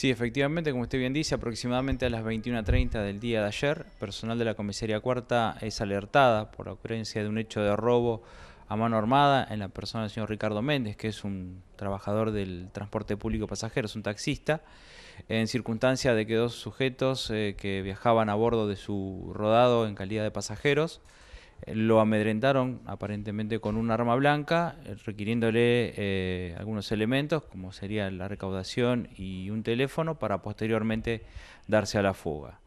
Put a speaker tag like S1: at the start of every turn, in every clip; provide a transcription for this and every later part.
S1: Sí, efectivamente, como usted bien dice, aproximadamente a las 21.30 del día de ayer, personal de la comisaría cuarta es alertada por la ocurrencia de un hecho de robo a mano armada en la persona del señor Ricardo Méndez, que es un trabajador del transporte público pasajero, es un taxista, en circunstancia de que dos sujetos eh, que viajaban a bordo de su rodado en calidad de pasajeros, lo amedrentaron aparentemente con un arma blanca, eh, requiriéndole eh, algunos elementos, como sería la recaudación y un teléfono, para posteriormente darse a la fuga.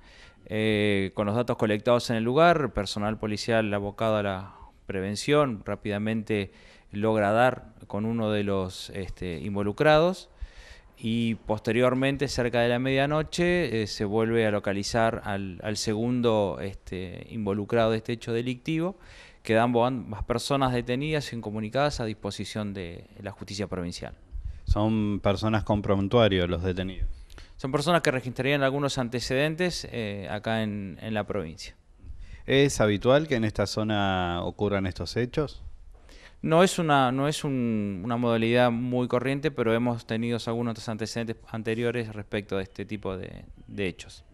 S1: Eh, con los datos colectados en el lugar, personal policial abocado a la prevención rápidamente logra dar con uno de los este, involucrados y posteriormente, cerca de la medianoche, eh, se vuelve a localizar al, segundo este, involucrado de este hecho delictivo. Quedan ambas personas detenidas, incomunicadas a
S2: disposición de la justicia provincial. ¿Son personas con prontuario los detenidos?
S1: Son personas que registrarían algunos antecedentes eh, acá en la provincia.
S2: ¿Es habitual que en esta zona ocurran estos hechos?
S1: No es una, no es una modalidad muy corriente, pero hemos tenido algunos antecedentes anteriores respecto de este tipo
S2: de, hechos.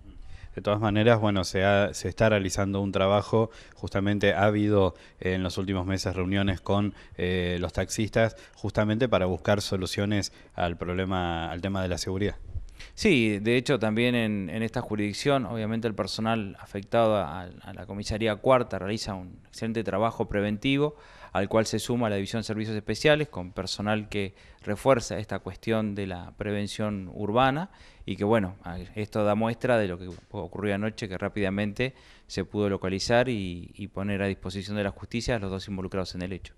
S2: De todas maneras, bueno, se, se, está realizando un trabajo, justamente ha habido eh, en los últimos meses reuniones con eh, los taxistas, justamente para buscar soluciones al problema, al tema de la seguridad.
S1: Sí, de hecho también en, esta jurisdicción, obviamente el personal afectado a, la comisaría cuarta realiza un excelente trabajo preventivo, al cual se suma la división de servicios especiales con personal que refuerza esta cuestión de la prevención urbana y que bueno, esto da muestra de lo que ocurrió anoche, que rápidamente se pudo localizar y, y poner a disposición de la justicia a los dos involucrados en el hecho.